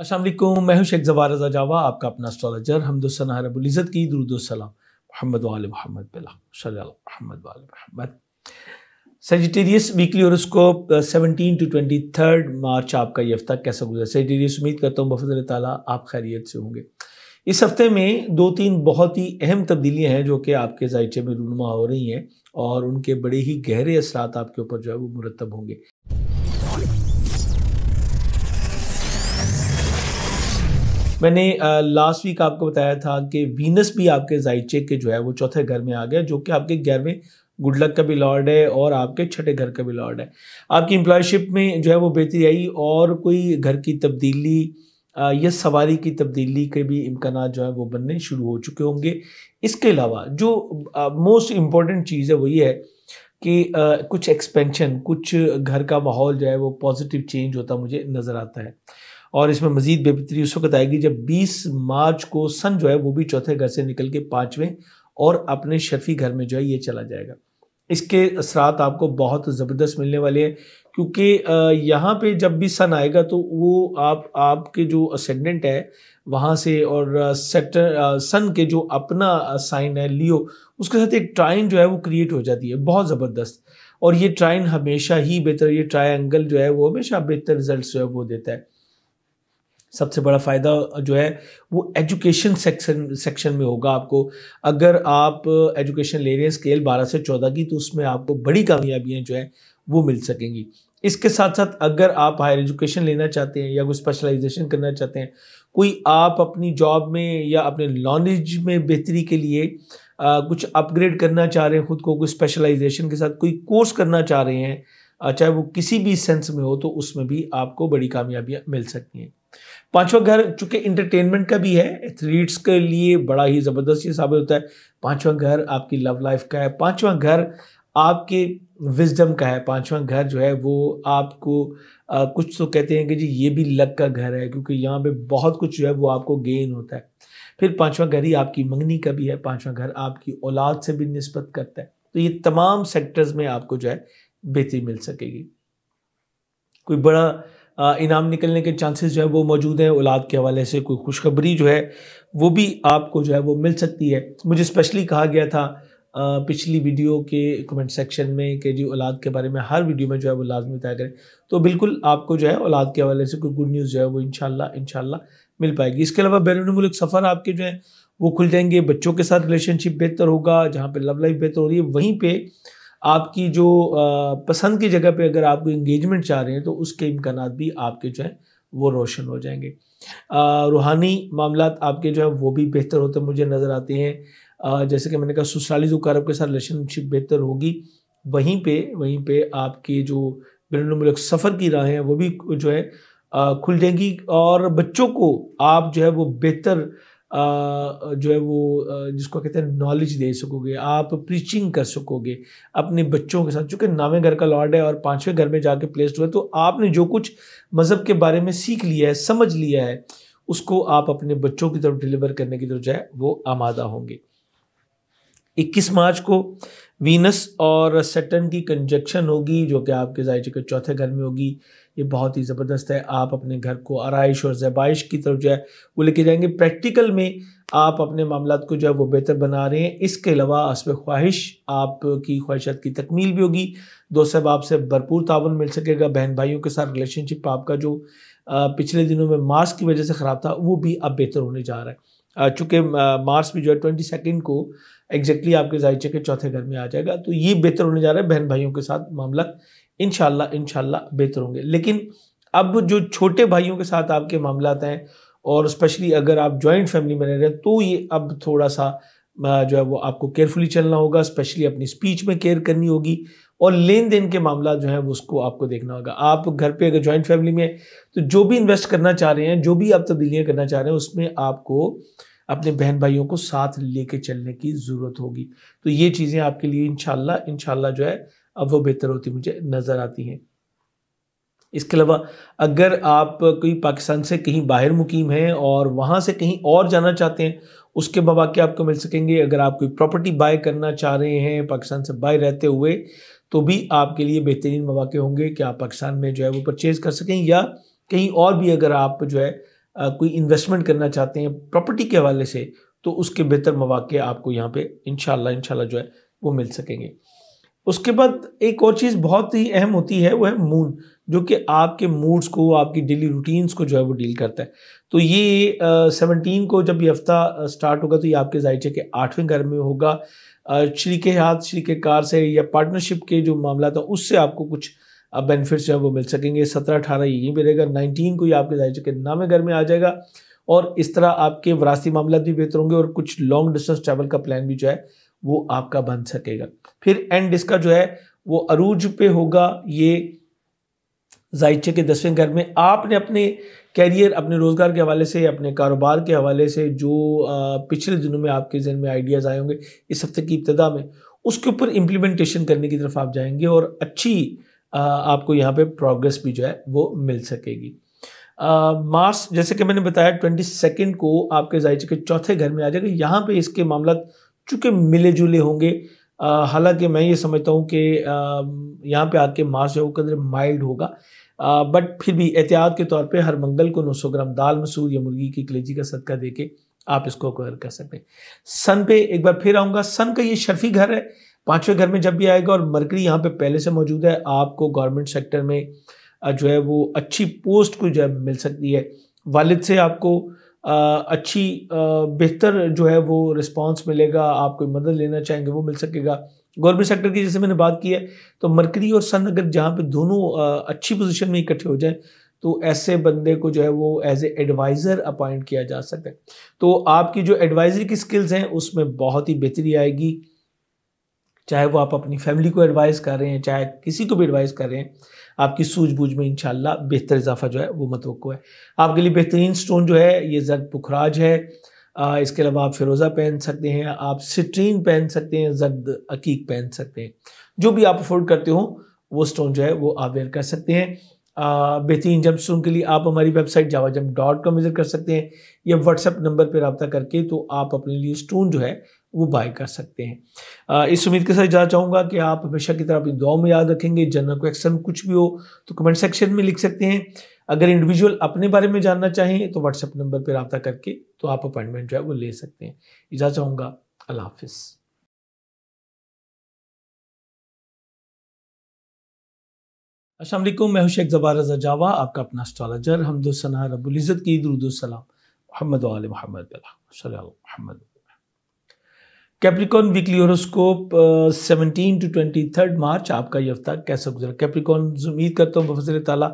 असलम मैं हूं शेख जवार रजा जावा आपका अपना एस्ट्रोलॉजर हमदोसना रबुल्ज़त की दरुदोसलाम मोहम्मद वाल मोहम्मद बिला मोहम्मद वाल Mohammad sagittarius weekly horoscope 17 to 23 March आपका ये हफ्ता कैसा गुजरा सजिटेरियस उम्मीद करता हूँ बफजल ताला आप खैरियत से होंगे इस हफ्ते में दो तीन बहुत ही अहम तब्दीलियाँ हैं जो कि आपके जायचे में रूनुमा हो रही हैं और उनके बड़े ही गहरे असरात आपके ऊपर जो है वो मुरतब होंगे मैंने लास्ट वीक आपको बताया था कि वीनस भी आपके जायचे के जो है वो चौथे घर में आ गया जो कि आपके ग्यारहवें गुड लक का भी लॉर्ड है और आपके छठे घर का भी लॉर्ड है आपकी एम्प्लॉयशिप में जो है वो बेहतरी आई और कोई घर की तब्दीली या सवारी की तब्दीली के भी इम्कान जो है वो बनने शुरू हो चुके होंगे इसके अलावा जो मोस्ट इम्पॉर्टेंट चीज़ है वो ये है कि आ, कुछ एक्सपेंशन कुछ घर का माहौल जो है वो पॉजिटिव चेंज होता मुझे नज़र आता है और इसमें मजीद बेबतरी उस वक्त आएगी जब 20 मार्च को सन जो है वो भी चौथे घर से निकल के पाँचवें और अपने शफी घर में जो है ये चला जाएगा इसके असरात आपको बहुत ज़बरदस्त मिलने वाले हैं क्योंकि यहाँ पे जब भी सन आएगा तो वो आप आपके जो असेंडेंट है वहाँ से और सेक्टर सन के जो अपना साइन है लियो उसके साथ एक ट्राइन जो है वो क्रिएट हो जाती है बहुत ज़बरदस्त और ये ट्राइन हमेशा ही बेहतर ये ट्राइंगल जो है वो हमेशा बेहतर रिजल्ट जो है वो देता है सबसे बड़ा फ़ायदा जो है वो एजुकेशन सेक्शन सेक्शन में होगा आपको अगर आप एजुकेशन ले रहे हैं स्केल 12 से 14 की तो उसमें आपको बड़ी कामयाबियाँ जो है वो मिल सकेंगी इसके साथ साथ अगर आप हायर एजुकेशन लेना चाहते हैं या कोई स्पेशलाइजेशन करना चाहते हैं कोई आप अपनी जॉब में या अपने नॉलेज में बेहतरी के लिए आ, कुछ अपग्रेड करना चाह रहे हैं ख़ुद को कोई स्पेशलाइजेशन के साथ कोई कोर्स करना चाह रहे हैं चाहे वो किसी भी सेंस में हो तो उसमें भी आपको बड़ी कामयाबियाँ मिल सकती हैं पांचवा घर चूंकि इंटरटेनमेंट का भी है एथलीट्स के लिए बड़ा ही ज़बरदस्त ये साबित होता है पांचवा घर आपकी लव लाइफ का है पांचवा घर आपके विजडम का है पांचवा घर जो है वो आपको आ, कुछ तो कहते हैं कि जी ये भी लक का घर है क्योंकि यहाँ पे बहुत कुछ जो है वो आपको गेन होता है फिर पांचवा घर ही आपकी मंगनी का भी है पांचवा घर आपकी औलाद से भी नस्बत करता है तो ये तमाम सेक्टर्स में आपको जो है बेहतरी मिल सकेगी कोई बड़ा इनाम निकलने के चांसेस जो है वो मौजूद हैं औलाद के हवाले से कोई खुशखबरी जो है वो भी आपको जो है वो मिल सकती है मुझे स्पेशली कहा गया था पिछली वीडियो के कमेंट सेक्शन में कि जी औलाद के बारे में हर वीडियो में जो है वो लाजमी तय करें तो बिल्कुल आपको जो है औलाद के हवाले से कोई गुड न्यूज़ जो है वो इनशाला इनशाला मिल पाएगी इसके अलावा बैरून मुल्क सफ़र आपके जो है वो खुल जाएंगे बच्चों के साथ रिलेशनशिप बेहतर होगा जहाँ पर लव लाइफ बेहतर हो रही है वहीं पर आपकी जो पसंद की जगह पे अगर आप इंगेजमेंट चाह रहे हैं तो उसके इम्कान भी आपके जो है वो रोशन हो जाएंगे रूहानी मामला आपके जो है वो भी बेहतर होते मुझे नज़र आते हैं जैसे कि मैंने कहा जो कारब के साथ रिलेशनशिप बेहतर होगी वहीं पे वहीं पे आपके जो बैरून मुल्क सफ़र की राहें हैं वो भी जो है खुल जाएंगी और बच्चों को आप जो है वो बेहतर जो है वो जिसको कहते हैं नॉलेज दे सकोगे आप प्रीचिंग कर सकोगे अपने बच्चों के साथ चूँकि नावें घर का लॉर्ड है और पाँचवें घर में जाके प्लेस्ड हुआ तो आपने जो कुछ मज़हब के बारे में सीख लिया है समझ लिया है उसको आप अपने बच्चों की तरफ डिलीवर करने की तरफ जो है वो आमादा होंगे 21 मार्च को वीनस और सेटन की कंजक्शन होगी जो कि आपके जायचे के चौथे घर में होगी ये बहुत ही ज़बरदस्त है आप अपने घर को आरइश और जबाइश की तरफ जो है वो लेके जाएंगे प्रैक्टिकल में आप अपने मामला को जो है वो बेहतर बना रहे हैं इसके अलावा असब ख्वाहिश आपकी ख्वाहिशात की तकमील भी होगी दोस्त साहब आपसे भरपूर ताउन मिल सकेगा बहन भाइयों के साथ रिलेशनशिप आपका जो पिछले दिनों में मार्स की वजह से ख़राब था वो भी अब बेहतर होने जा रहा है चूँकि मार्स भी जो है ट्वेंटी सेकेंड को एग्जैक्टली आपके जायचे के चौथे घर में आ जाएगा तो ये बेहतर होने जा रहा है बहन भाइयों के साथ मामला इन शाला बेहतर होंगे लेकिन अब जो छोटे भाइयों के साथ आपके मामला हैं और स्पेशली अगर आप जॉइंट फैमिली में रह रहे हैं तो ये अब थोड़ा सा जो है वो आपको केयरफुली चलना होगा स्पेशली अपनी स्पीच में केयर करनी होगी और लेन देन के मामला जो है वो उसको आपको देखना होगा आप घर पे अगर जॉइंट फैमिली में तो जो भी इन्वेस्ट करना चाह रहे हैं जो भी आप तब्दीलियाँ करना चाह रहे हैं उसमें आपको अपने बहन भाइयों को साथ लेके चलने की ज़रूरत होगी तो ये चीज़ें आपके लिए इनशाला इनशाला जो है अब वो बेहतर होती मुझे नज़र आती हैं इसके अलावा अगर आप कोई पाकिस्तान से कहीं बाहर मुकीम हैं और वहां से कहीं और जाना चाहते हैं उसके के आपको मिल सकेंगे अगर आप कोई प्रॉपर्टी बाय करना चाह रहे हैं पाकिस्तान से बाहर रहते हुए तो भी आपके लिए बेहतरीन मौाक़े होंगे कि आप पाकिस्तान में जो है वो परचेज़ कर सकें या कहीं और भी अगर आप जो है कोई इन्वेस्टमेंट करना चाहते हैं प्रॉपर्टी के हवाले से तो उसके बेहतर मौाक़े आपको यहाँ पे इन शाला जो है वो मिल सकेंगे उसके बाद एक और चीज़ बहुत ही अहम होती है वो है मून जो कि आपके मूड्स को आपकी डेली रूटीन्स को जो है वो डील करता है तो ये सेवनटीन को जब ये हफ्ता स्टार्ट होगा तो ये आपके जायचे के आठवें घर में होगा शरीक हाथ शरीक कार से या पार्टनरशिप के जो मामला था उससे आपको कुछ अब बेनिफिट्स जो है वो मिल सकेंगे सत्रह अठारह यहीं पर रहेगा नाइनटीन को ही आपके जाहिर के नामे घर में आ जाएगा और इस तरह आपके वरासी मामला भी बेहतर होंगे और कुछ लॉन्ग डिस्टेंस ट्रैवल का प्लान भी जो है वो आपका बन सकेगा फिर एंड इसका जो है वो अरूज पे होगा ये जायचे के दसवें घर में आपने अपने कैरियर अपने रोज़गार के हवाले से अपने कारोबार के हवाले से जो पिछले दिनों में आपके जहन में आइडियाज़ आए होंगे इस हफ्ते की इब्तदा में उसके ऊपर इम्प्लीमेंटेशन करने की तरफ आप जाएंगे और अच्छी आपको यहाँ पे प्रोग्रेस भी जो है वो मिल सकेगी मार्स जैसे कि मैंने बताया ट्वेंटी सेकेंड को आपके जायचे के चौथे घर में आ जाएगा यहाँ पे इसके मामला चूँकि मिले जुले होंगे हालांकि मैं ये समझता हूँ कि यहाँ पे आके मार्स जो कदर माइल्ड होगा आ, बट फिर भी एहतियात के तौर पे हर मंगल को 900 ग्राम दाल मसूर या मुर्गी की कलेजी का सदका देके आप इसको कवर कर सकते हैं सन पे एक बार फिर आऊँगा सन का ये शर्फी घर है पांचवें घर में जब भी आएगा और मरकरी यहाँ पे पहले से मौजूद है आपको गवर्नमेंट सेक्टर में जो है वो अच्छी पोस्ट को जो है मिल सकती है वालिद से आपको अच्छी बेहतर जो है वो रिस्पांस मिलेगा आप कोई मदद लेना चाहेंगे वो मिल सकेगा गवर्नमेंट सेक्टर की जैसे मैंने बात की है तो मरकरी और सन अगर जहाँ पे दोनों अच्छी पोजीशन में इकट्ठे हो जाए तो ऐसे बंदे को जो है वो एज ए एडवाइज़र अपॉइंट किया जा सकता है तो आपकी जो एडवाइजरी की स्किल्स हैं उसमें बहुत ही बेहतरी आएगी चाहे वो आप अपनी फैमिली को एडवाइस कर रहे हैं चाहे किसी को भी एडवाइस कर रहे हैं आपकी सूझबूझ में इंशाल्लाह बेहतर इजाफा जो है वो मतवक़ है आपके लिए बेहतरीन स्टोन जो है ये जर्द पुखराज है आ, इसके अलावा आप फिरोज़ा पहन सकते हैं आप सिट्रीन पहन सकते हैं जर्द अकीक पहन सकते हैं जो भी आप अफोर्ड करते हो वो स्टोन जो है वो आप वेयर कर सकते हैं बेहतरीन जम स्टोन के लिए आप हमारी वेबसाइट जावा जम डॉट कॉम विज़िट कर सकते हैं या व्हाट्सएप नंबर पर रबता करके तो आप अपने लिए स्टोन जो है वो बाय कर सकते हैं इस उम्मीद के साथ जाना चाहूँगा कि आप हमेशा की तरह अपनी दुआओं में याद रखेंगे जनरल क्वेश्चन कुछ भी हो तो कमेंट सेक्शन में लिख सकते हैं अगर इंडिविजुअल अपने बारे में जानना चाहें तो व्हाट्सएप नंबर पर रबा करके तो आप अपॉइंटमेंट जो है वो ले सकते हैं इजाज़ चाहूँगा अल्लाह हाफिज़ जबार जावा आपका अपना capricorn weekly horoscope seventeen to twenty third March आपका ये हफ्ता कैसा गुजरा कैप्रिकॉन उम्मीद करता हूँ बफजल ताला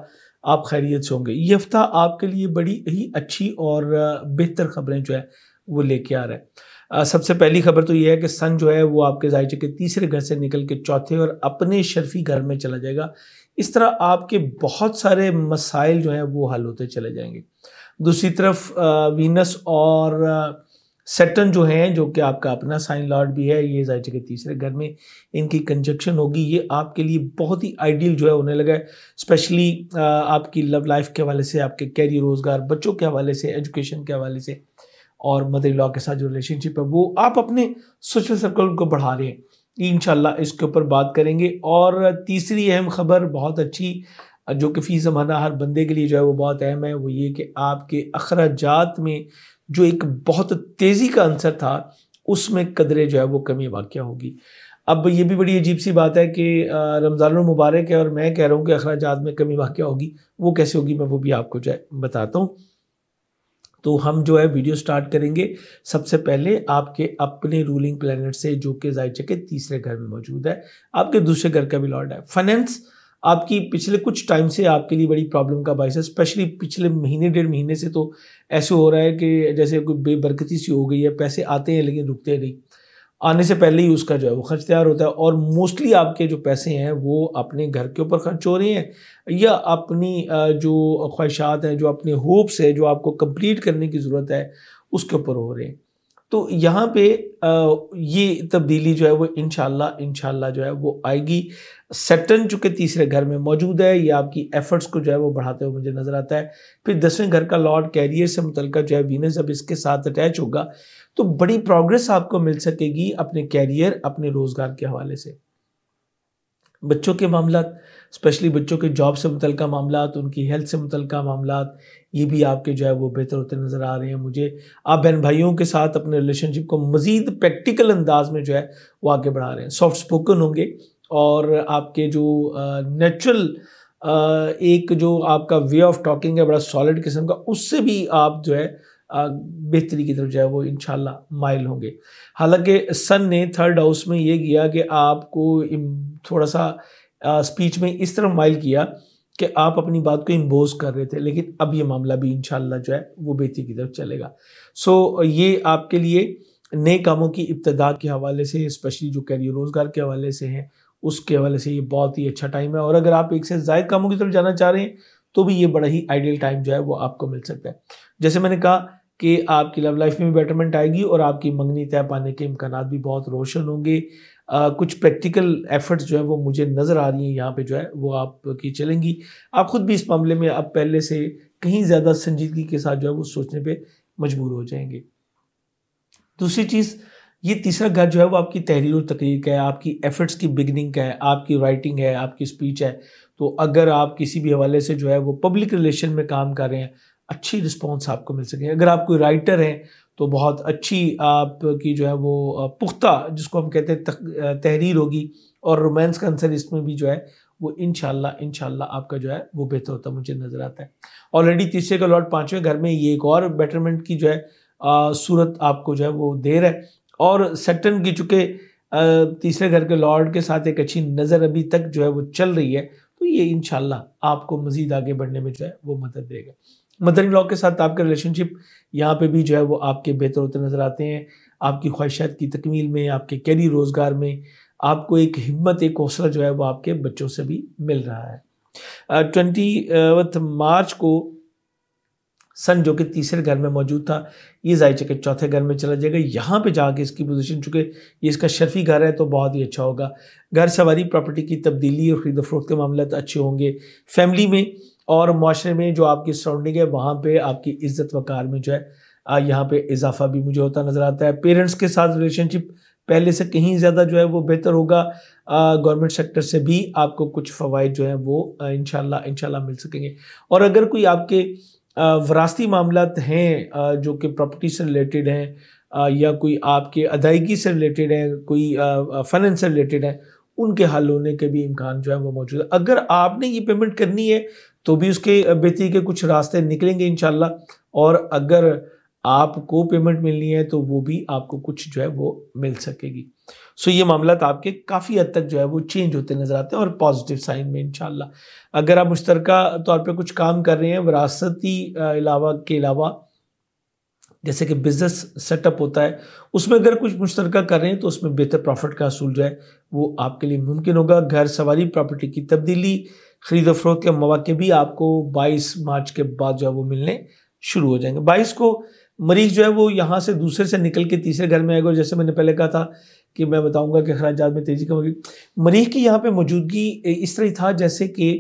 आप खैरियत से होंगे ये हफ्ता आपके लिए बड़ी ही अच्छी और uh, बेहतर खबरें जो है वो लेके आ रहा है uh, सबसे पहली खबर तो ये है कि सन जो है वो आपके जायचे के तीसरे घर से निकल के चौथे और अपने शर्फी घर में चला जाएगा इस तरह आपके बहुत सारे मसाइल जो हैं वो हल होते चले जाएंगे दूसरी तरफ uh, वीनस और सेटन जो है जो कि आपका अपना साइन लॉर्ड भी है ये जायचे के तीसरे घर में इनकी कंजक्शन होगी ये आपके लिए बहुत ही आइडियल जो है होने लगा है स्पेशली आपकी लव लाइफ के हवाले से आपके कैरियर रोज़गार बच्चों के हवाले से एजुकेशन के हवाले से और मदर लॉ के साथ जो रिलेशनशिप है वो आप अपने सोशल सर्कल को बढ़ा रहे हैं इन इसके ऊपर बात करेंगे और तीसरी अहम खबर बहुत अच्छी जो कि फ़ी ज़माना हर बंदे के लिए जो है वो बहुत अहम है वो ये कि आपके अखराजात में जो एक बहुत तेज़ी का आंसर था उसमें कदरे जो है वो कमी वाक्य होगी अब ये भी बड़ी अजीब सी बात है कि रमज़ान मुबारक है और मैं कह रहा हूँ कि अखराज में कमी वाक्य होगी वो कैसे होगी मैं वो भी आपको बताता हूँ तो हम जो है वीडियो स्टार्ट करेंगे सबसे पहले आपके अपने रूलिंग प्लानट से जो कि जायचे के तीसरे घर में मौजूद है आपके दूसरे घर का भी लॉर्ड है फाइनेंस आपकी पिछले कुछ टाइम से आपके लिए बड़ी प्रॉब्लम का बायस है स्पेशली पिछले महीने डेढ़ महीने से तो ऐसे हो रहा है कि जैसे कोई बेबरकती सी हो गई है पैसे आते हैं लेकिन रुकते नहीं आने से पहले ही उसका जो है वो खर्च तैयार होता है और मोस्टली आपके जो पैसे हैं वो अपने घर के ऊपर खर्च हो रहे हैं या अपनी जो ख्वाहिशात हैं जो अपने होप्स हैं जो आपको कंप्लीट करने की ज़रूरत है उसके ऊपर हो रहे हैं तो यहाँ पे ये तब्दीली जो है वो इन इनशाला जो है वो आएगी सेटन चूँकि तीसरे घर में मौजूद है ये आपकी एफर्ट्स को जो है वो बढ़ाते हुए मुझे नज़र आता है फिर दसवें घर का लॉर्ड कैरियर से मुतल जो है वीनस अब इसके साथ अटैच होगा तो बड़ी प्रोग्रेस आपको मिल सकेगी अपने कैरियर अपने रोज़गार के हवाले से बच्चों के मामला स्पेशली बच्चों के जॉब से मुतल मामला उनकी हेल्थ से मुतल मामला ये भी आपके जो है वो बेहतर होते नज़र आ रहे हैं मुझे आप बहन भाइयों के साथ अपने रिलेशनशिप को मज़ीद प्रैक्टिकल अंदाज में जो है वो आगे बढ़ा रहे हैं सॉफ्ट स्पोकन होंगे और आपके जो नेचुरल एक जो आपका वे ऑफ टॉकिंग है बड़ा सॉलिड किस्म का उससे भी आप जो है बेहतरी की तरफ जो है वो इन माइल होंगे हालांकि सन ने थर्ड हाउस में ये किया कि आपको थोड़ा सा स्पीच में इस तरह माइल किया कि आप अपनी बात को इम्बोज कर रहे थे लेकिन अब ये मामला भी इनशाला जो है वो बेहतरी की तरफ चलेगा सो ये आपके लिए नए कामों की इब्तदा के हवाले से स्पेशली जो कैरियर रोज़गार के हवाले से है उसके हवाले से ये बहुत ही अच्छा टाइम है और अगर आप एक से ज़ायद कामों की तरफ जाना चाह रहे हैं तो भी ये बड़ा ही आइडियल टाइम जो है वो आपको मिल सकता है जैसे मैंने कहा कि आपकी लव लाइफ में भी बेटरमेंट आएगी और आपकी मंगनी तय पाने के इम्कान भी बहुत रोशन होंगे आ, कुछ प्रैक्टिकल एफर्ट्स जो है वो मुझे नज़र आ रही हैं यहाँ पे जो है वो आपकी चलेंगी आप खुद भी इस मामले में अब पहले से कहीं ज़्यादा संजीदगी के साथ जो है वो सोचने पर मजबूर हो जाएंगे दूसरी चीज़ ये तीसरा घर जो है वो आपकी तहरीर और तकरीर का है आपकी एफर्ट्स की बिगनिंग का है आपकी राइटिंग है आपकी स्पीच है तो अगर आप किसी भी हवाले से जो है वो पब्लिक रिलेशन में काम कर रहे हैं अच्छी रिस्पॉन्स आपको मिल सके अगर आप कोई राइटर हैं तो बहुत अच्छी आपकी जो है वो पुख्ता जिसको हम कहते हैं तहरीर होगी और रोमांस का आंसर इसमें भी जो है वो इन इनशाला आपका जो है वो बेहतर होता मुझे नज़र आता है ऑलरेडी तीसरे का लॉट पाँचवें घर में ये एक और बेटरमेंट की जो है सूरत आपको जो है वो दे रहा है और सेटन की चूँकि तीसरे घर के लॉर्ड के साथ एक अच्छी नज़र अभी तक जो है वो चल रही है तो ये इन आपको मज़ीद आगे बढ़ने में जो है वो मदद देगा मदर इन लॉ के साथ आपका रिलेशनशिप यहाँ पे भी जो है वो आपके बेहतर होते नज़र आते हैं आपकी ख्वाहिशात की तकमील में आपके कैरी रोज़गार में आपको एक हिम्मत एक हौसला जो है वो आपके बच्चों से भी मिल रहा है ट्वेंटी मार्च को सन जो कि तीसरे घर में मौजूद था ये जायचे के चौथे घर में चला जाएगा यहाँ पे जाके इसकी पोजीशन चुके ये इसका शर्फी घर है तो बहुत ही अच्छा होगा घर सवारी प्रॉपर्टी की तब्दीली और खरीद फरोख्त के मामले तो अच्छे होंगे फैमिली में और माशरे में जो आपकी सराउंडिंग है वहाँ पर आपकी इज्जत वकार में जो है यहाँ पर इजाफा भी मुझे होता नज़र आता है पेरेंट्स के साथ रिलेशनशिप पहले से कहीं ज़्यादा जो है वो बेहतर होगा गवर्नमेंट सेक्टर से भी आपको कुछ फ़वाद जो है वो इन शाला मिल सकेंगे और अगर कोई आपके वरासती मामला हैं जो कि प्रॉपर्टी से रिलेटेड हैं या कोई आपके अदायगी से रिलेटेड हैं कोई फाइनेंस से रिलेटेड हैं उनके हल होने के भी इम्कान जो है वो मौजूद है अगर आपने ये पेमेंट करनी है तो भी उसके बेहतरी के कुछ रास्ते निकलेंगे इन और अगर आपको पेमेंट मिलनी है तो वो भी आपको कुछ जो है वो मिल सकेगी सो ये मामला तो आपके काफ़ी हद तक जो है वो चेंज होते नज़र आते हैं और पॉजिटिव साइन में इनशाला अगर आप मुश्तर तौर पर कुछ काम कर रहे हैं विरासती अलावा के अलावा जैसे कि बिज़नेस सेटअप होता है उसमें अगर कुछ मुश्तर कर रहे हैं तो उसमें बेहतर प्रॉफिट का असूल जो है वो आपके लिए मुमकिन होगा घर सवारी प्रॉपर्टी की तब्दीली खरीद फरोख के मौके भी आपको 22 मार्च के बाद जो है वो मिलने शुरू हो जाएंगे 22 को मरीज जो है वो यहाँ से दूसरे से निकल के तीसरे घर में आएगा जैसे मैंने पहले कहा था कि मैं बताऊंगा कि अखराज में तेज़ी कम होगी मरीज की यहाँ पे मौजूदगी इस तरह था जैसे कि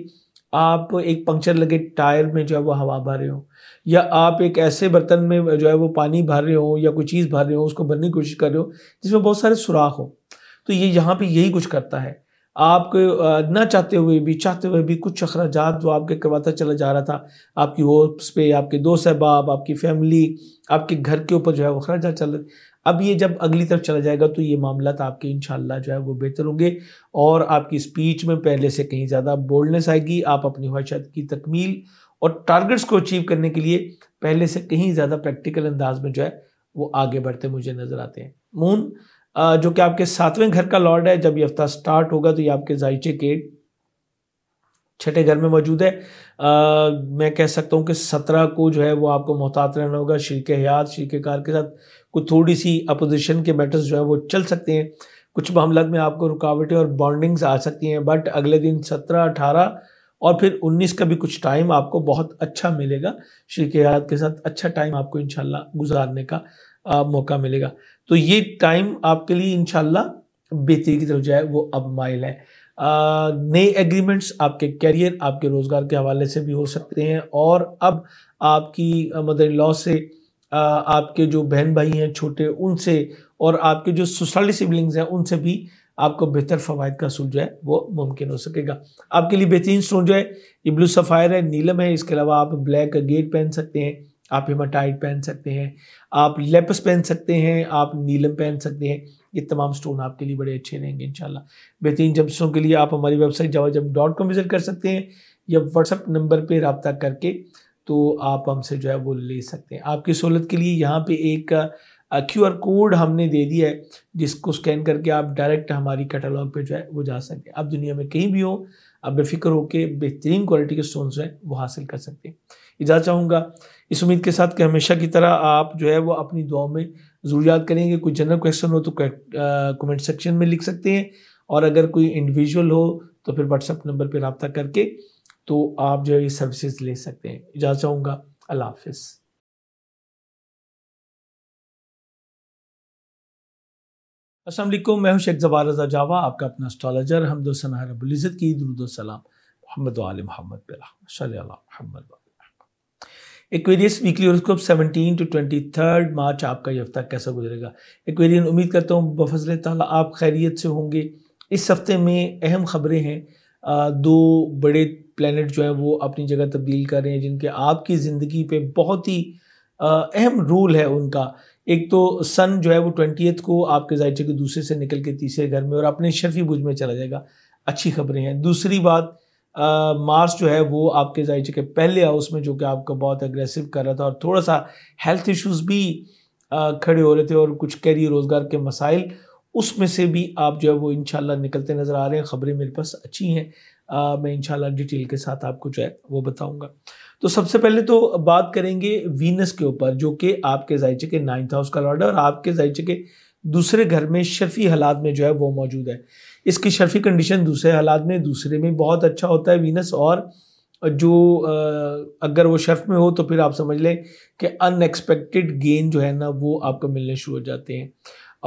आप एक पंक्चर लगे टायर में जो है वो हवा भर रहे हो या आप एक ऐसे बर्तन में जो है वो पानी भर रहे हो या कोई चीज़ भर रहे हो उसको भरने की कोशिश कर रहे हो जिसमें बहुत सारे सुराख हो तो ये यहाँ पर यही कुछ करता है आपके ना चाहते हुए भी चाहते हुए भी कुछ अखराजात जो आपके करवाता चला जा रहा था आपकी होप्स पे आपके दोस्त अहबाब आपकी फैमिली आपके घर के ऊपर जो है वो अखराज चल रहे अब ये जब अगली तरफ चला जाएगा तो ये मामला तो आपके इन जो है वो बेहतर होंगे और आपकी स्पीच में पहले से कहीं ज़्यादा बोल्डनेस आएगी आप अपनी ख्वाहिशात की तकमील और टारगेट्स को अचीव करने के लिए पहले से कहीं ज़्यादा प्रैक्टिकल अंदाज में जो है वो आगे बढ़ते मुझे नज़र आते हैं मून जो कि आपके सातवें घर का लॉर्ड है जब ये हफ्ता स्टार्ट होगा तो ये आपके जायचे के छठे घर में मौजूद है आ, मैं कह सकता हूँ कि सत्रह को जो है वो आपको मोहतात रहना होगा शिरक हयात शीर्क कार के साथ कुछ थोड़ी सी अपोजिशन के मैटर्स जो है वो चल सकते हैं कुछ मामला में आपको रुकावटें और बॉन्डिंग्स आ सकती हैं बट अगले दिन सत्रह अठारह और फिर उन्नीस का भी कुछ टाइम आपको बहुत अच्छा मिलेगा शिरक हयात के साथ अच्छा टाइम आपको इन गुजारने का आ, मौका मिलेगा तो ये टाइम आपके लिए इनशाला बेहतरी की तरफ जाए वो अब माइल है नए एग्रीमेंट्स आपके कैरियर आपके रोज़गार के हवाले से भी हो सकते हैं और अब आपकी मदर इन लॉ से आ, आपके जो बहन भाई हैं छोटे उनसे और आपके जो सोसाइटी सिबलिंग्स हैं उनसे भी आपको बेहतर फ़वाद का सुलझा है वो मुमकिन हो सकेगा आपके लिए बेहतरीन सुलझा है ये ब्लू सफ़ायर है नीलम है इसके अलावा आप ब्लैक गेट पहन सकते हैं आप हेमाटाइट पहन सकते हैं आप लेपस पहन सकते हैं आप नीलम पहन सकते हैं ये तमाम स्टोन आपके लिए बड़े अच्छे रहेंगे शाला बेहतरीन जम्सों के लिए आप हमारी वेबसाइट जवा जम डॉट कॉम विज़िट कर सकते हैं या व्हाट्सअप नंबर पर रबता करके तो आप हमसे जो है वो ले सकते हैं आपकी सहूलत के लिए यहाँ पर एक क्यू आर कोड हमने दे दिया है जिसको स्कैन करके आप डायरेक्ट हमारी कैटलॉग पे जो है वो जा सकते हैं आप दुनिया में कहीं भी हो आप बेफिक्र होकर बेहतरीन क्वालिटी के स्टोन जो है वो हासिल कर सकते हैं इजाज़ चाहूँगा इस उम्मीद के साथ कि हमेशा की तरह आप जो है वो अपनी दुआ में ज़रूर याद करेंगे कोई जनरल क्वेश्चन हो तो कमेंट सेक्शन में लिख सकते हैं और अगर कोई इंडिविजुअल हो तो फिर व्हाट्सअप नंबर पर रबता करके तो आप जो है ये सर्विसेज ले सकते हैं इजाज़ चाहूँगा अल्लाह हाफिज़ असलम मैं हूं शेख जबार रजा जावा आपका अपना स्टॉलजर हमदोसना सनाबुलज़त की दरुदोसलाम मोहम्मद वाल Mohammad Mohammad aquarius weekly horoscope 17 to 23 March आपका ये हफ्ता कैसा गुजरेगा एक्वेरियन उम्मीद करता हूँ बफजल ताला आप खैरियत से होंगे इस हफ्ते में अहम खबरें हैं दो बड़े प्लानट जो हैं वो अपनी जगह तब्दील कर रहे हैं जिनके आपकी ज़िंदगी पे बहुत ही अहम रोल है उनका एक तो सन जो है वो ट्वेंटी को आपके जायचे के दूसरे से निकल के तीसरे घर में और अपने शर्फी बुझ में चला जाएगा अच्छी खबरें हैं दूसरी बात मार्च मार्स जो है वो आपके जायचे के पहले हाउस में जो कि आपका बहुत एग्रेसिव कर रहा था और थोड़ा सा हेल्थ इश्यूज़ भी आ, खड़े हो रहे थे और कुछ कैरियर रोज़गार के मसाइल उसमें से भी आप जो है वो इन निकलते नज़र आ रहे हैं खबरें मेरे पास अच्छी हैं मैं इनशाला डिटेल के साथ आपको जो है वो बताऊँगा तो सबसे पहले तो बात करेंगे वीनस के ऊपर जो कि आपके जायचे के नाइन्थ हाउस का लॉर्ड है और आपके जायचे के दूसरे घर में शर्फी हालात में जो है वो मौजूद है इसकी शर्फी कंडीशन दूसरे हालात में दूसरे में बहुत अच्छा होता है वीनस और जो अगर वो शर्फ में हो तो फिर आप समझ लें कि अनएक्सपेक्टेड गेन जो है ना वो आपको मिलने शुरू हो जाते हैं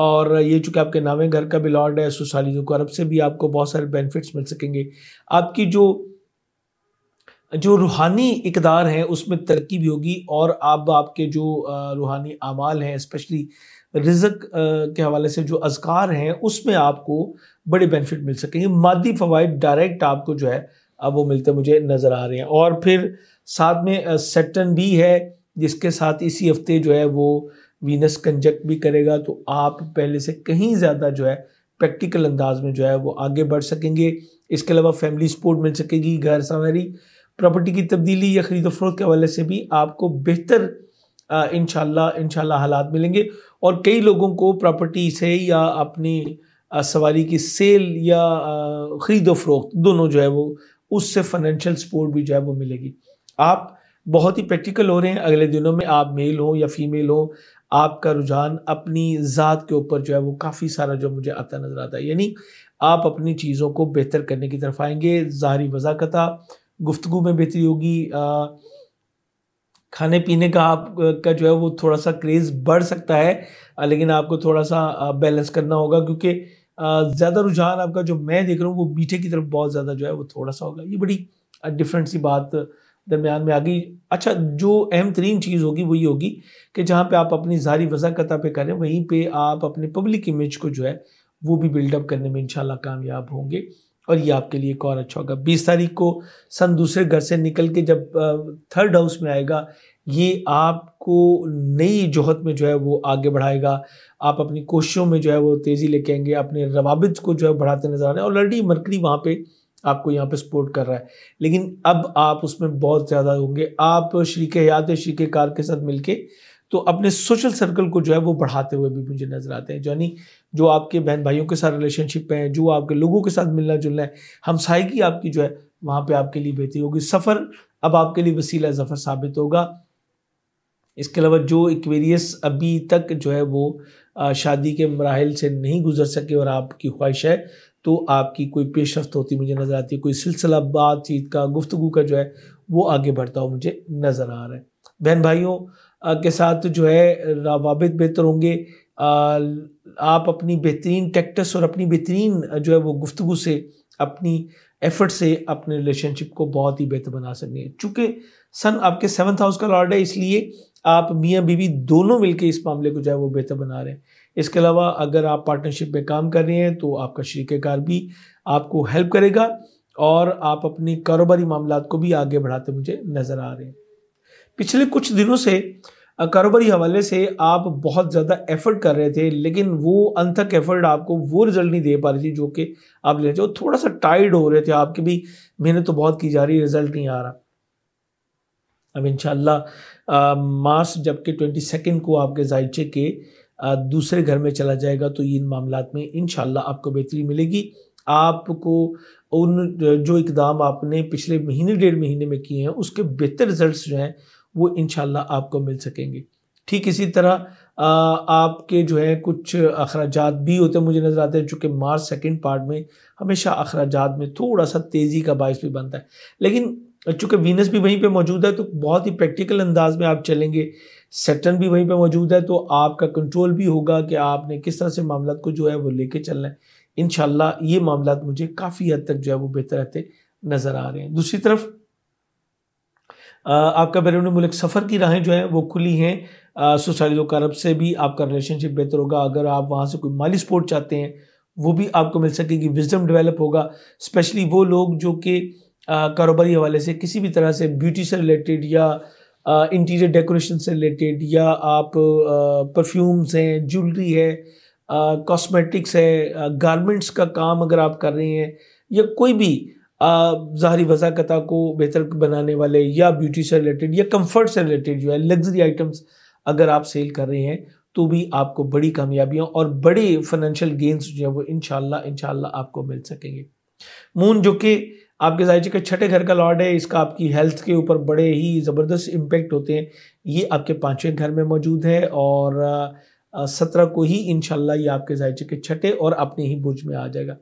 और ये चूँकि आपके नावें घर का भी लॉर्ड है सो सालिजों को अरब से भी आपको बहुत सारे बेनिफिट्स मिल सकेंगे आपकी जो जो रूहानी इकदार हैं उसमें तरक्की भी होगी और आप आपके जो रूहानी अमाल हैं स्पेशली रिजक के हवाले से जो अजकार हैं उसमें आपको बड़े बेनिफिट मिल सकेंगे मादी फ़वाद डायरेक्ट आपको जो है अब वो मिलते मुझे नज़र आ रहे हैं और फिर साथ में सेटन भी है जिसके साथ इसी हफ्ते जो है वो वीनस कंजक्ट भी करेगा तो आप पहले से कहीं ज़्यादा जो है प्रैक्टिकल अंदाज में जो है वो आगे बढ़ सकेंगे इसके अलावा फैमिली सपोर्ट मिल सकेगी घर सवारी प्रॉपर्टी की तब्दीली या ख़रीदो फरोख के हवाले से भी आपको बेहतर इन शाला हालात मिलेंगे और कई लोगों को प्रॉपर्टी से या अपनी सवारी की सेल या खरीदो फरोख्त दोनों जो है वो उससे फाइनेंशियल सपोर्ट भी जो है वो मिलेगी आप बहुत ही प्रैक्टिकल हो रहे हैं अगले दिनों में आप मेल हो या फीमेल हो आपका रुझान अपनी ज़ात के ऊपर जो है वो काफ़ी सारा जो मुझे आता नज़र आता है यानी आप अपनी चीज़ों को बेहतर करने की तरफ आएंगे ज़ाहरी वजाकता गुफ्तु में बेहतरी होगी खाने पीने का आप का जो है वो थोड़ा सा क्रेज़ बढ़ सकता है लेकिन आपको थोड़ा सा बैलेंस करना होगा क्योंकि ज़्यादा रुझान आपका जो मैं देख रहा हूँ वो मीठे की तरफ बहुत ज़्यादा जो है वो थोड़ा सा होगा ये बड़ी डिफरेंट सी बात दरमियान में आ गई अच्छा जो अहम तरीन चीज़ होगी वो ये होगी कि जहाँ पे आप अपनी जारी वजाकता पे करें वहीं पे आप अपने पब्लिक इमेज को जो है वो भी बिल्डअप करने में इंशाल्लाह कामयाब होंगे और ये आपके लिए एक और अच्छा होगा बीस तारीख को सन दूसरे घर से निकल के जब थर्ड हाउस में आएगा ये आपको नई जोहत में जो है वो आगे बढ़ाएगा आप अपनी कोशिशों में जो है वो तेज़ी लेके आएंगे अपने रवाबित को जो है बढ़ाते नजर आ रहे हैं ऑलरेडी मरकरी वहाँ पे आपको यहाँ पे सपोर्ट कर रहा है लेकिन अब आप उसमें बहुत ज़्यादा होंगे आप शरीक हयात या शरीक कार के साथ मिलके तो अपने सोशल सर्कल को जो है वो बढ़ाते हुए भी मुझे नज़र आते हैं यानी जो आपके बहन भाइयों के साथ रिलेशनशिप है जो आपके लोगों के साथ मिलना जुलना है हमसाई आपकी जो है वहाँ पे आपके लिए बेहतरी होगी सफ़र अब आपके लिए वसीला ज़फ़र साबित होगा इसके अलावा जो इक्वेरियस अभी तक जो है वो शादी के मराहल से नहीं गुजर सके और आपकी ख्वाहिश है तो आपकी कोई पेशरफ होती मुझे नज़र आती है कोई सिलसिला बातचीत का गुफ्तु का जो है वो आगे बढ़ता हुआ मुझे नज़र आ रहा है बहन भाइयों के साथ जो है रवाबित बेहतर होंगे आप अपनी बेहतरीन टैक्टस और अपनी बेहतरीन जो है वो गुफ्तु से अपनी एफर्ट से अपने रिलेशनशिप को बहुत ही बेहतर बना सकते हैं चूँकि सन आपके सेवन्थ हाउस का लॉर्ड है इसलिए आप मियाँ बीवी दोनों मिलकर इस मामले को जो है वो बेहतर बना रहे हैं इसके अलावा अगर आप पार्टनरशिप में काम कर रहे हैं तो आपका शरीकार भी आपको हेल्प करेगा और आप अपने कारोबारी मामला को भी आगे बढ़ाते मुझे नज़र आ रहे हैं पिछले कुछ दिनों से कारोबारी हवाले से आप बहुत ज़्यादा एफर्ट कर रहे थे लेकिन वो अनथक एफर्ट आपको वो रिजल्ट नहीं दे पा रही थी जो कि आप लेना चाहो थोड़ा सा टाइड हो रहे थे आपकी भी मेहनत तो बहुत की जा रही रिजल्ट नहीं आ रहा अब शाह मार्च जबकि ट्वेंटी सेकेंड को आपके जायचे के आ, दूसरे घर में चला जाएगा तो इन मामला में इन आपको बेहतरी मिलेगी आपको उन जो इकदाम आपने पिछले महीने डेढ़ महीने में किए हैं उसके बेहतर रिजल्ट जो हैं वो इन आपको मिल सकेंगे ठीक इसी तरह आ, आपके जो है कुछ अखराज भी होते मुझे नज़र आते हैं चूँकि मार्च सेकेंड पार्ट में हमेशा अखराज में थोड़ा सा तेज़ी का बायस भी बनता है लेकिन चूँकि वीनस भी वहीं पे मौजूद है तो बहुत ही प्रैक्टिकल अंदाज में आप चलेंगे सेटन भी वहीं पे मौजूद है तो आपका कंट्रोल भी होगा कि आपने किस तरह से मामला को जो है वो लेके चलना है इन ये मामला मुझे काफ़ी हद तक जो है वो बेहतर रहते नज़र आ रहे हैं दूसरी तरफ आपका बैरून मुल्क सफ़र की राहें जो हैं वो खुली हैं सोसाइटी अरब से भी आपका रिलेशनशिप बेहतर होगा अगर आप वहाँ से कोई माली सपोर्ट चाहते हैं वो भी आपको मिल सकेगी विजडम डेवलप होगा स्पेशली वो लोग जो कि कारोबारी हवाले से किसी भी तरह से ब्यूटी से रिलेटेड या इंटीरियर डेकोरेशन से रिलेटेड या आप परफ्यूम्स हैं ज्वेलरी है कॉस्मेटिक्स है गारमेंट्स का काम अगर आप कर रहे हैं या कोई भी ज़ाहरी वजाकता को बेहतर बनाने वाले या ब्यूटी से रिलेटेड या कंफर्ट से रिलेटेड जो है लग्जरी आइटम्स अगर आप सेल कर रहे हैं तो भी आपको बड़ी कामयाबियाँ और बड़े फाइनेंशियल गेंस जो है वो इन शाला आपको मिल सकेंगे मून जो कि आपके जायचे के छठे घर का लॉर्ड है इसका आपकी हेल्थ के ऊपर बड़े ही ज़बरदस्त इम्पेक्ट होते हैं ये आपके पाँचवें घर में मौजूद है और सत्रह को ही इनशाला ये आपके जायचे के छठे और अपने ही बुझ में आ जाएगा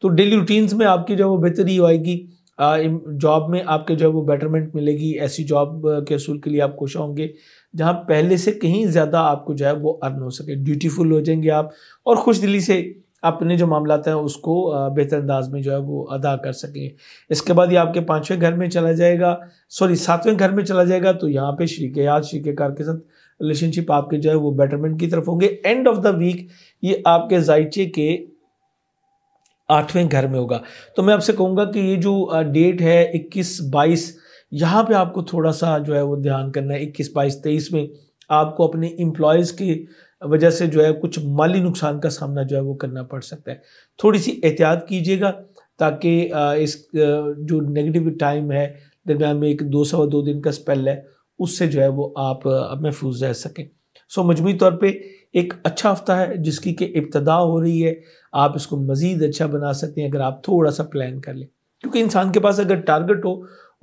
तो डेली रूटीन्स में आपकी जो है वो बेहतरी आएगी जॉब में आपके जो है वो बेटरमेंट मिलेगी ऐसी जॉब के असूल के लिए आप खुश होंगे जहाँ पहले से कहीं ज़्यादा आपको जो है वो अर्न हो सके ड्यूटीफुल हो जाएंगे आप और खुश दिली से अपने जो मामला हैं उसको बेहतर अंदाज में जो है वो अदा कर सकेंगे इसके बाद ये आपके पाँचवें घर में चला जाएगा सॉरी सातवें घर में चला जाएगा तो यहाँ पे के याद शरीक कार के साथ रिलेशनशिप आपके जो है वो बेटरमेंट की तरफ होंगे एंड ऑफ द वीक ये आपके जायचे के आठवें घर में होगा तो मैं आपसे कहूँगा कि ये जो डेट है इक्कीस बाईस यहाँ पे आपको थोड़ा सा जो है वो ध्यान करना है इक्कीस बाईस तेईस में आपको अपने एम्प्लॉयज़ की वजह से जो है कुछ माली नुकसान का सामना जो है वो करना पड़ सकता है थोड़ी सी एहतियात कीजिएगा ताकि इस जो नेगेटिव टाइम है दरम्यान में एक दो सवा दो दिन का स्पेल है उससे जो है वो आप महफूज रह सकें सो मजमू तौर पर एक अच्छा हफ्ता है जिसकी कि इब्तदा हो रही है आप इसको मज़ीद अच्छा बना सकते हैं अगर आप थोड़ा सा प्लान कर लें क्योंकि इंसान के पास अगर टारगेट हो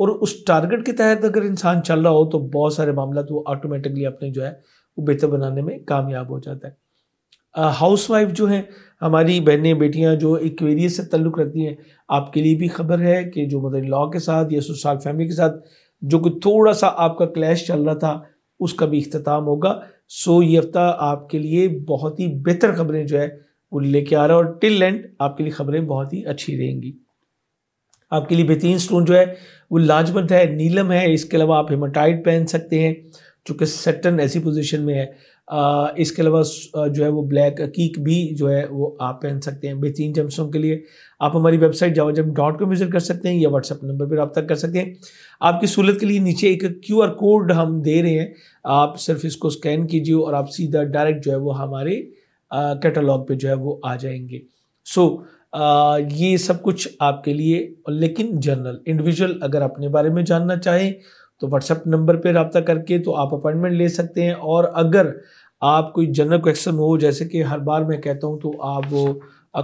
और उस टारगेट के तहत अगर इंसान चल रहा हो तो बहुत सारे मामला वो तो ऑटोमेटिकली अपने जो है वो बेहतर बनाने में कामयाब हो जाता है हाउस वाइफ जो है हमारी बहनें बेटियां जो एक से ताल्लुक़ रखती हैं आपके लिए भी खबर है कि जो मदर लॉ के साथ या सोशल फैमिली के साथ जो कि थोड़ा सा आपका क्लैश चल रहा था उसका भी अख्ताम होगा सो ये हफ्ता आपके लिए बहुत ही बेहतर खबरें जो है वो लेके आ रहा है और टिल एंड आपके लिए खबरें बहुत ही अच्छी रहेंगी आपके लिए बेहतरीन स्टोन जो है वो लाजमत है नीलम है इसके अलावा आप हेमाटाइट पहन सकते हैं जो कि सेटन ऐसी पोजिशन में है इसके अलावा जो है वो ब्लैक कीक भी जो है वो आप पहन सकते हैं बेहतरीन जमसों के लिए आप हमारी वेबसाइट जावा जम डॉट कॉम विजिट कर सकते हैं या व्हाट्सअप नंबर पर रब्ता कर सकते हैं आपकी सहूलत के लिए नीचे एक क्यू आर कोड हम दे रहे हैं आप सिर्फ इसको स्कैन कीजिए और आप सीधा डायरेक्ट जो है वो हमारे कैटलॉग पर जो है वो आ जाएंगे सो आ, ये सब कुछ आपके लिए लेकिन जनरल इंडिविजुअल अगर अपने बारे में जानना चाहें तो व्हाट्सएप नंबर पर रबता करके तो आप अपॉइंटमेंट ले सकते हैं और अगर आप कोई जनरल क्वेश्चन हो जैसे कि हर बार मैं कहता हूँ तो आप वो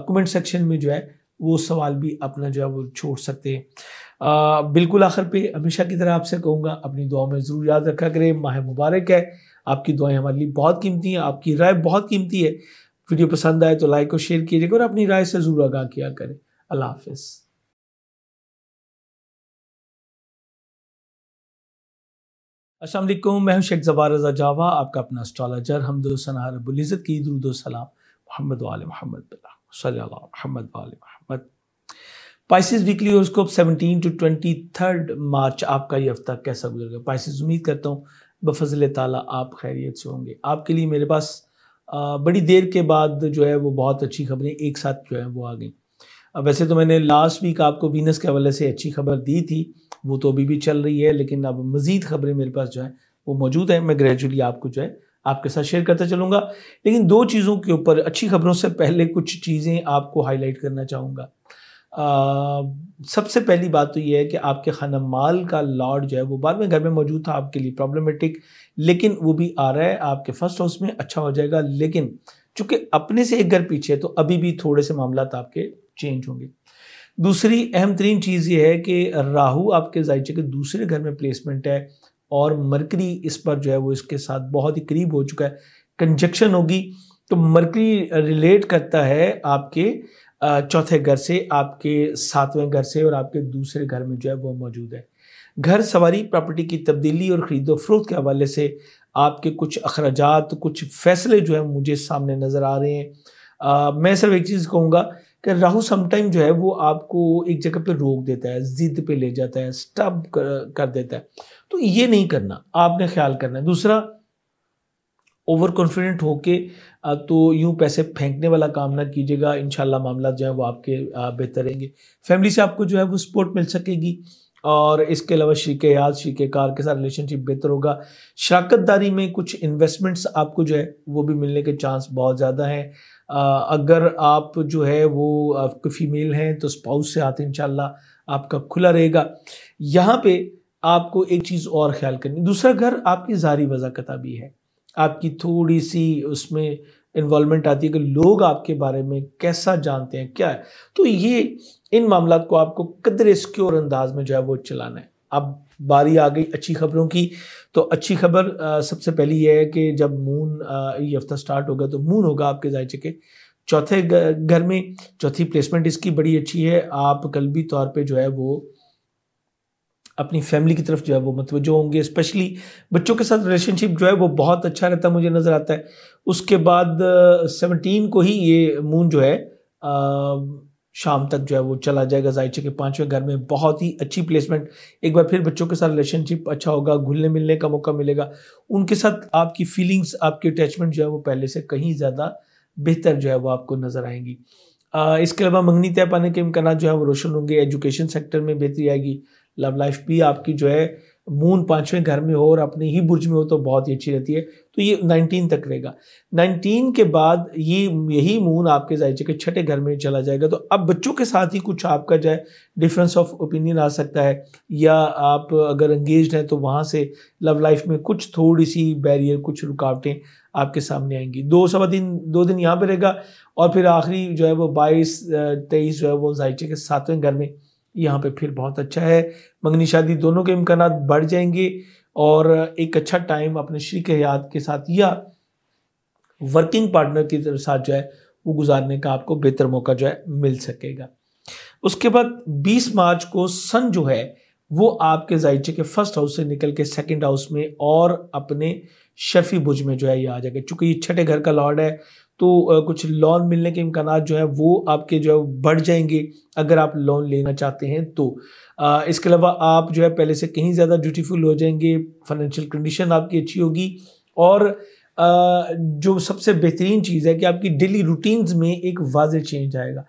कमेंट सेक्शन में जो है वो सवाल भी अपना जो है वो छोड़ सकते हैं बिल्कुल आखिर पे हमेशा की तरह आपसे कहूँगा अपनी दुआ में ज़रूर याद रखा करें माह मुबारक है आपकी दुआएं हमारे लिए बहुत कीमती हैं आपकी राय बहुत कीमती है वीडियो पसंद आए तो लाइक और शेयर कीजिएगा और अपनी राय से ज़रूर आगाह किया करें अल्लाह हाफिज़ असल मैं हूं शेख जबार रजा जावा आपका अपना एस्ट्रॉलॉजर हमदोसना रबुल्ज़त की दरुदोसलाम मोहम्मद वाल मोहम्मद मोहम्मद वाल Mohammad pisces weekly horoscope 17 to 23 March आपका ये हफ्ता कैसा गुजरेगा पाइसिस उम्मीद करता हूँ बफजल ताला आप खैरियत से होंगे आपके लिए मेरे पास बड़ी देर के बाद जो है वो बहुत अच्छी खबरें एक साथ जो है वो आ गई वैसे तो मैंने लास्ट वीक आपको वीनस के हवाले से अच्छी खबर दी थी वो तो अभी भी चल रही है लेकिन अब मज़ीद खबरें मेरे पास जो है वो मौजूद हैं मैं ग्रेजुअली आपको जो है आपके साथ शेयर करता चलूंगा लेकिन दो चीज़ों के ऊपर अच्छी खबरों से पहले कुछ चीज़ें आपको हाईलाइट करना चाहूँगा सबसे पहली बात तो यह है कि आपके खाना माल का लॉर्ड जो है वो बाद में घर में मौजूद था आपके लिए प्रॉब्लमेटिक लेकिन वो भी आ रहा है आपके फर्स्ट हाउस में अच्छा हो जाएगा लेकिन चूंकि अपने से एक घर पीछे है तो अभी भी थोड़े से मामला आपके चेंज होंगे दूसरी अहम तरीन चीज़ ये है कि राहु आपके जायचे के दूसरे घर में प्लेसमेंट है और मरकरी इस पर जो है वो इसके साथ बहुत ही करीब हो चुका है कंजक्शन होगी तो मरकरी रिलेट करता है आपके चौथे घर से आपके सातवें घर से और आपके दूसरे घर में जो है वो मौजूद है घर सवारी प्रॉपर्टी की तब्दीली और ख़रीदो फरोख के हवाले से आपके कुछ अखराज कुछ फैसले जो है मुझे सामने नज़र आ रहे हैं आ, मैं सिर्फ एक चीज़ कहूँगा कि राहु समटाइम जो है वो आपको एक जगह पे रोक देता है जिद पे ले जाता है स्टब कर, कर देता है तो ये नहीं करना आपने ख्याल करना है दूसरा ओवर कॉन्फिडेंट होके तो यूं पैसे फेंकने वाला काम ना कीजिएगा इन मामला जो है वो आपके बेहतर रहेंगे फैमिली से आपको जो है वो सपोर्ट मिल सकेगी और इसके अलावा शीके याद शीके कार के साथ रिलेशनशिप बेहतर होगा शराकत दारी में कुछ इन्वेस्टमेंट्स आपको जो है वो भी मिलने के चांस बहुत ज़्यादा हैं अगर आप जो है वो आपके फीमेल हैं तो स्पाउस से हाथ इन आपका खुला रहेगा यहाँ पे आपको एक चीज़ और ख्याल करनी दूसरा घर आपकी जारी वजाकता भी है आपकी थोड़ी सी उसमें इन्वॉलमेंट आती है कि लोग आपके बारे में कैसा जानते हैं क्या है तो ये इन मामला को आपको कदर स्क्योर अंदाज में जो है वो चलाना है अब बारी आ गई अच्छी खबरों की तो अच्छी खबर सबसे पहली यह है कि जब मून ये हफ्ता स्टार्ट होगा तो मून होगा आपके जायचे के चौथे घर में चौथी प्लेसमेंट इसकी बड़ी अच्छी है आप भी तौर पे जो है वो अपनी फैमिली की तरफ जो है वो मतवजो होंगे स्पेशली बच्चों के साथ रिलेशनशिप जो है वो बहुत अच्छा रहता है मुझे नज़र आता है उसके बाद सेवनटीन को ही ये मून जो है आ, शाम तक जो है वो चला जाएगा जायचे के पांचवें घर में बहुत ही अच्छी प्लेसमेंट एक बार फिर बच्चों के साथ रिलेशनशिप अच्छा होगा घुलने मिलने का मौका मिलेगा उनके साथ आपकी फीलिंग्स आपकी अटैचमेंट जो है वो पहले से कहीं ज़्यादा बेहतर जो है वो आपको नज़र आएंगी आ, इसके अलावा मंगनी तय पाने के इम्कान जो है वो रोशन होंगे एजुकेशन सेक्टर में बेहतरी आएगी लव लाइफ भी आपकी जो है मून पाँचवें घर में हो और अपने ही बुर्ज में हो तो बहुत ही अच्छी रहती है तो ये 19 तक रहेगा 19 के बाद ये यही मून आपके जायचे के छठे घर में चला जाएगा तो अब बच्चों के साथ ही कुछ आपका जो है डिफरेंस ऑफ ओपिनियन आ सकता है या आप अगर एंगेज हैं तो वहाँ से लव लाइफ में कुछ थोड़ी सी बैरियर कुछ रुकावटें आपके सामने आएंगी दो सवा दिन दो दिन यहाँ पर रहेगा और फिर आखिरी जो है वो बाईस तेईस जो है वो जायचे के सातवें घर में यहाँ पे फिर बहुत अच्छा है मंगनी शादी दोनों के इम्कान बढ़ जाएंगे और एक अच्छा टाइम अपने श्री के याद के साथ या वर्किंग पार्टनर की साथ जो है वो गुजारने का आपको बेहतर मौका जो है मिल सकेगा उसके बाद 20 मार्च को सन जो है वो आपके जायचे के फर्स्ट हाउस से निकल के सेकंड हाउस में और अपने शर्फी भुज में जो है ये आ जाएगा चूंकि ये छठे घर का लॉर्ड है तो कुछ लोन मिलने के इम्कान जो है वो आपके जो है बढ़ जाएंगे अगर आप लोन लेना चाहते हैं तो इसके अलावा आप जो है पहले से कहीं ज़्यादा ड्यूटीफुल हो जाएंगे फाइनेंशियल कंडीशन आपकी अच्छी होगी और जो सबसे बेहतरीन चीज़ है कि आपकी डेली रूटीन्स में एक वाज चेंज आएगा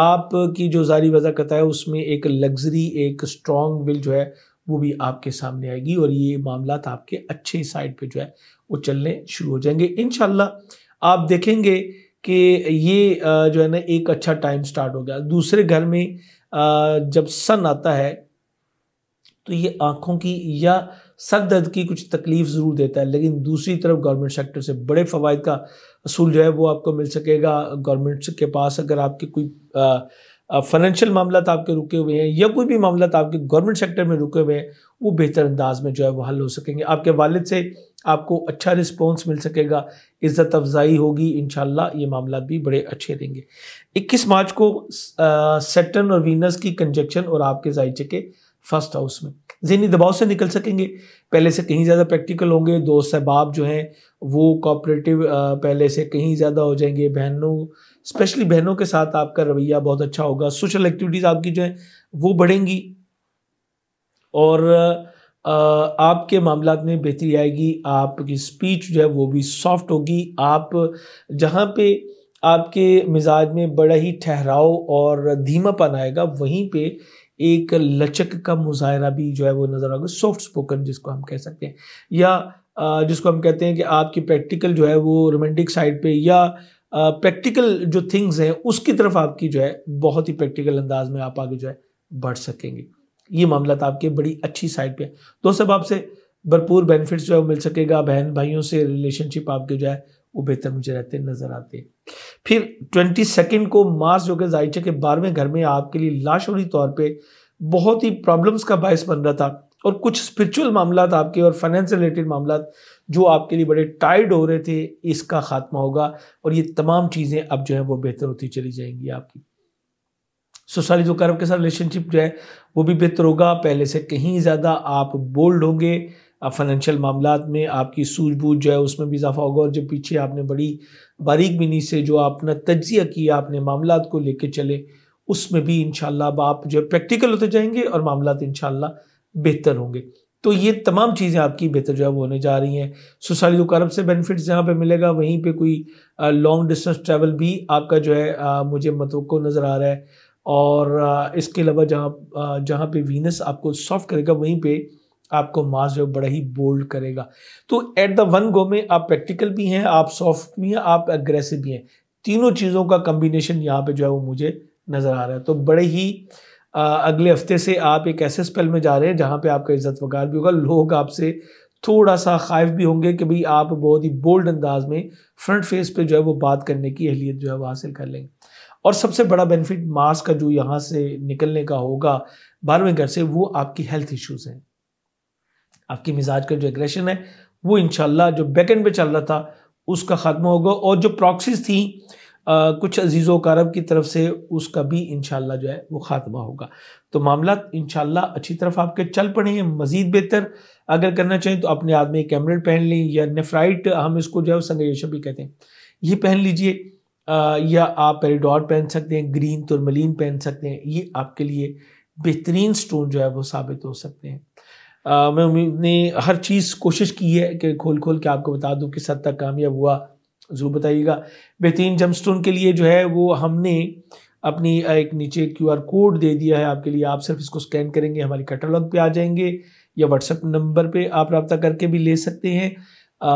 आपकी जो जारी वजाकत है उसमें एक लग्जरी एक स्ट्रॉन्ग विल जो है वो भी आपके सामने आएगी और ये मामला आपके अच्छे साइड पे जो है वो चलने शुरू हो जाएंगे इन आप देखेंगे कि ये जो है ना एक अच्छा टाइम स्टार्ट हो गया दूसरे घर में जब सन आता है तो ये आंखों की या सर दर्द की कुछ तकलीफ ज़रूर देता है लेकिन दूसरी तरफ गवर्नमेंट सेक्टर से बड़े फ़वाद का असूल जो है वो आपको मिल सकेगा गवर्नमेंट के पास अगर आपकी कोई फाइनेंशियल मामला तो आपके रुके हुए हैं या कोई भी मामला तो आपके गवर्नमेंट सेक्टर में रुके हुए हैं वो बेहतर अंदाज में जो है वो हल हो सकेंगे आपके वालिद से आपको अच्छा रिस्पॉन्स मिल सकेगा इज़्ज़त अफजाई होगी इन ये मामला भी बड़े अच्छे देंगे इक्कीस मार्च को सेटन और वीनस की कंजक्शन और आपके जायचे के फर्स्ट हाउस में जहनी दबाव से निकल सकेंगे पहले से कहीं ज़्यादा प्रैक्टिकल होंगे दोस्त अहबाब जो हैं वो कॉपरेटिव पहले से कहीं ज़्यादा हो जाएंगे बहनों स्पेशली बहनों के साथ आपका रवैया बहुत अच्छा होगा सोशल एक्टिविटीज़ आपकी जो है वो बढ़ेंगी और आपके मामला में बेहतरी आएगी आपकी स्पीच जो है वो भी सॉफ्ट होगी आप जहाँ पे आपके मिजाज में बड़ा ही ठहराव और धीमापन आएगा वहीं पे एक लचक का मुजाहरा भी जो है वो नज़र आएगा सॉफ्ट स्पोकन जिसको हम कह सकते हैं या जिसको हम कहते हैं कि आपकी प्रैक्टिकल जो है वो रोमांटिक साइड पे या प्रैक्टिकल जो थिंग्स हैं उसकी तरफ आपकी जो है बहुत ही प्रैक्टिकल अंदाज में आप आगे जो है बढ़ सकेंगे ये मामला तो आपके बड़ी अच्छी साइड पे है दोस्तों अब आपसे भरपूर बेनिफिट्स जो है वो मिल सकेगा बहन भाइयों से रिलेशनशिप आपके जो है वो बेहतर मुझे रहते नजर आते हैं फिर ट्वेंटी सेकेंड को मार्स जो कि जायचे के बारहवें घर में आपके लिए लाशोरी तौर पर बहुत ही प्रॉब्लम्स का बायस बन रहा था और कुछ स्पिरिचुअल मामला आपके और फाइनेंस रिलेटेड मामला जो आपके लिए बड़े टाइड हो रहे थे इसका खात्मा होगा और ये तमाम चीज़ें अब जो है वो बेहतर होती चली जाएंगी आपकी सोसाइल जो कर्म के साथ रिलेशनशिप जो है वो भी बेहतर होगा पहले से कहीं ज़्यादा आप बोल्ड होंगे फाइनेंशियल मामला में आपकी सूझबूझ जो है उसमें भी इजाफा होगा और जब पीछे आपने बड़ी बारीक बिनी से जो आपने तजिया किया आपने मामला को लेके चले उसमें भी इन आप जो है प्रैक्टिकल होते जाएंगे और मामला इन बेहतर होंगे तो ये तमाम चीज़ें आपकी बेहतर जो है वो होने जा रही हैं सोसाइटी को से बेनिफिट्स जहाँ पे मिलेगा वहीं पे कोई लॉन्ग डिस्टेंस ट्रैवल भी आपका जो है आ, मुझे मतवक़ मतलब नज़र आ रहा है और आ, इसके अलावा जहाँ जहाँ पे वीनस आपको सॉफ्ट करेगा वहीं पे आपको मास जो बड़ा ही बोल्ड करेगा तो एट द वन गो में आप प्रैक्टिकल भी हैं आप सॉफ्ट भी हैं आप एग्रेसिव भी हैं तीनों चीज़ों का कम्बिनेशन यहाँ पर जो है वो मुझे नज़र आ रहा है तो बड़े ही अगले हफ्ते से आप एक ऐसे स्पेल में जा रहे हैं जहाँ पर आपका इज्जत वकार भी होगा लोग आपसे थोड़ा सा खाइफ भी होंगे कि भाई आप बहुत ही बोल्ड अंदाज में फ्रंट फेस पे जो है वो बात करने की अहलियत जो है वो हासिल कर लेंगे और सबसे बड़ा बेनिफिट मार्स का जो यहाँ से निकलने का होगा बारहवें घर से वो आपकी हेल्थ इश्यूज हैं आपकी मिजाज का जो एग्रेशन है वो इनशाला जो बैकेंड पे चल रहा था उसका ख़त्म होगा और जो प्रॉक्सीज थी आ, कुछ अजीज़ कारब की तरफ से उसका भी इन जो है वो ख़ात्मा होगा तो मामला इन अच्छी तरफ आपके चल पड़े हैं मज़ीद बेहतर अगर करना चाहें तो अपने आदमी एक एमरेड पहन लें या नेफ्राइट हम इसको जो है संगरेशा भी कहते हैं ये पहन लीजिए या आप पेरीडॉट पहन सकते हैं ग्रीन तुरमलिन पहन सकते हैं ये आपके लिए बेहतरीन स्टोन जो है वो साबित हो सकते हैं आ, मैं उम्मीद ने हर चीज़ कोशिश की है कि खोल खोल के आपको बता दूं किस हद तक कामयाब हुआ ज़रूर बताइएगा बेहतरीन जमस्टोन के लिए जो है वो हमने अपनी एक नीचे क्यूआर कोड दे दिया है आपके लिए आप सिर्फ इसको स्कैन करेंगे हमारे कैटलॉग पे आ जाएंगे या व्हाट्सएप नंबर पे आप रब्ता करके भी ले सकते हैं आ,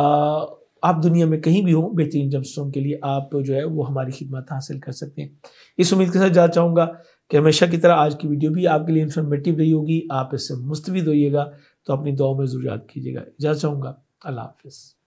आप दुनिया में कहीं भी हों बेहतरीन जमस्टोन के लिए आप जो है वो हमारी खिदमत हासिल कर सकते हैं इस उम्मीद के साथ जाना चाहूँगा कि हमेशा की तरह आज की वीडियो भी आपके लिए इन्फॉर्मेटिव रही होगी आप इससे मुस्तविद होइएगा तो अपनी दुआ में ज़रूर याद कीजिएगा जाना चाहूँगा अल्लाह हाफिज़